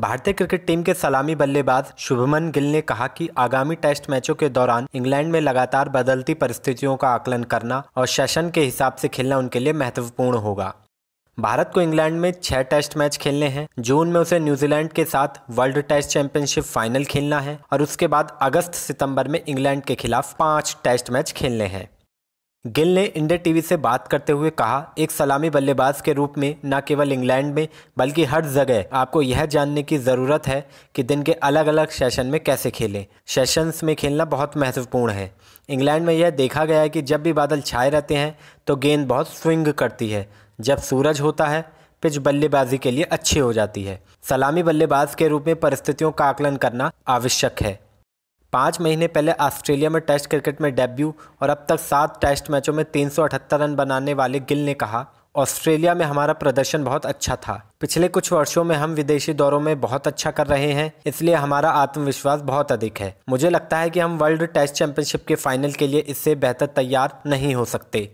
भारतीय cricket team के सलामी बल्लेबाज शुभमन गिल ने कहा कि आगामी टेस्ट मैचों के दौरान इंग्लैंड में लगातार बदलती परिस्थितियों का आकलन करना और सेशन के हिसाब से खेलना उनके लिए महत्वपूर्ण होगा भारत को इंग्लैंड में छह टेस्ट मैच खेलने हैं जून में उसे न्यूजीलैंड के साथ वर्ल्ड टेस्ट चैंपियनशिप फाइनल खेलना है और उसके बाद अगस्त सितंबर में इंग्लैंड के खिलाफ पांच टेस्ट मैच खेलने हैं गिल ने इंडिया टीवी से बात करते हुए कहा एक सलामी बल्लेबाज के रूप में न केवल इंग्लैंड में बल्कि हर जगह आपको यह जानने की ज़रूरत है कि दिन के अलग अलग सेशन में कैसे खेलें सेशंस में खेलना बहुत महत्वपूर्ण है इंग्लैंड में यह देखा गया है कि जब भी बादल छाए रहते हैं तो गेंद बहुत स्विंग करती है जब सूरज होता है पिच बल्लेबाजी के लिए अच्छी हो जाती है सलामी बल्लेबाज के रूप में परिस्थितियों का आकलन करना आवश्यक है पाँच महीने पहले ऑस्ट्रेलिया में टेस्ट क्रिकेट में डेब्यू और अब तक सात टेस्ट मैचों में तीन रन बनाने वाले गिल ने कहा ऑस्ट्रेलिया में हमारा प्रदर्शन बहुत अच्छा था पिछले कुछ वर्षों में हम विदेशी दौरों में बहुत अच्छा कर रहे हैं इसलिए हमारा आत्मविश्वास बहुत अधिक है मुझे लगता है कि हम वर्ल्ड टेस्ट चैंपियनशिप के फाइनल के लिए इससे बेहतर तैयार नहीं हो सकते